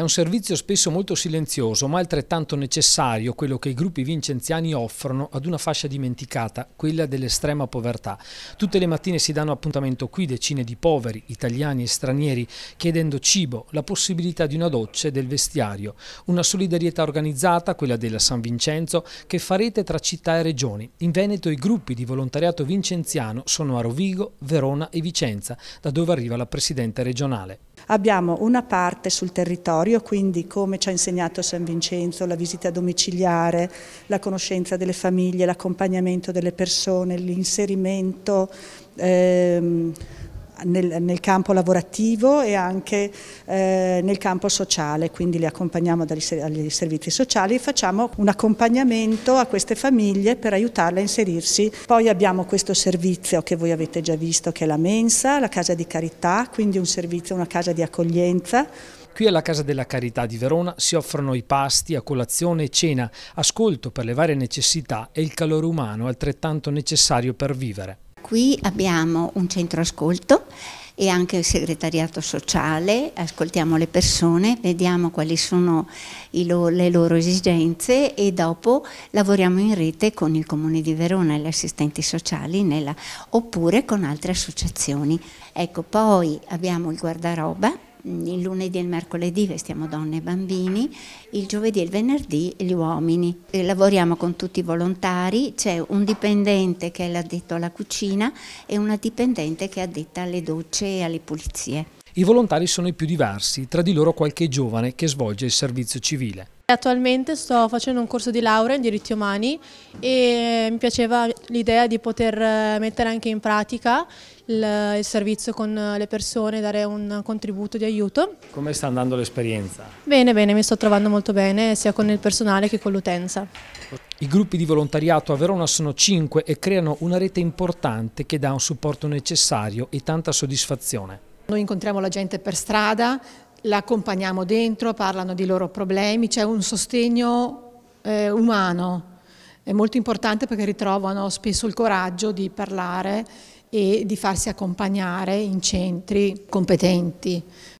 È un servizio spesso molto silenzioso, ma altrettanto necessario quello che i gruppi vincenziani offrono ad una fascia dimenticata, quella dell'estrema povertà. Tutte le mattine si danno appuntamento qui decine di poveri, italiani e stranieri, chiedendo cibo, la possibilità di una doccia e del vestiario. Una solidarietà organizzata, quella della San Vincenzo, che farete tra città e regioni. In Veneto i gruppi di volontariato vincenziano sono a Rovigo, Verona e Vicenza, da dove arriva la Presidente regionale. Abbiamo una parte sul territorio, quindi come ci ha insegnato San Vincenzo, la visita domiciliare, la conoscenza delle famiglie, l'accompagnamento delle persone, l'inserimento... Ehm, nel, nel, campo lavorativo e anche eh, nel campo sociale, quindi li accompagniamo dagli, agli servizi sociali e facciamo un accompagnamento a queste famiglie per aiutarle a inserirsi. Poi abbiamo questo servizio che voi avete già visto che è la mensa, la casa di carità, quindi un servizio, una casa di accoglienza Qui alla Casa della Carità di Verona si offrono i pasti a colazione e cena, ascolto per le varie necessità e il calore umano altrettanto necessario per vivere. Qui abbiamo un centro ascolto e anche il segretariato sociale, ascoltiamo le persone, vediamo quali sono lo, le loro esigenze e dopo lavoriamo in rete con il Comune di Verona e gli assistenti sociali nella, oppure con altre associazioni. Ecco, poi abbiamo il guardaroba il lunedì e il mercoledì vestiamo donne e bambini, il giovedì e il venerdì gli uomini. Lavoriamo con tutti i volontari, c'è un dipendente che è l'addetto alla cucina e una dipendente che è addetta alle docce e alle pulizie. I volontari sono i più diversi, tra di loro qualche giovane che svolge il servizio civile. Attualmente sto facendo un corso di laurea in diritti umani e mi piaceva l'idea di poter eh, mettere anche in pratica il, servizio con le persone, dare un contributo di aiuto. Come sta andando l'esperienza? Bene, bene, mi sto trovando molto bene sia con il personale che con l'utenza. I gruppi di volontariato a Verona sono cinque e creano una rete importante che dà un supporto necessario e tanta soddisfazione. Noi incontriamo la gente per strada, la accompagniamo dentro, parlano dei loro problemi, c'è un sostegno eh, umano, è molto importante perché ritrovano spesso il coraggio di parlare e di farsi accompagnare in centri competenti,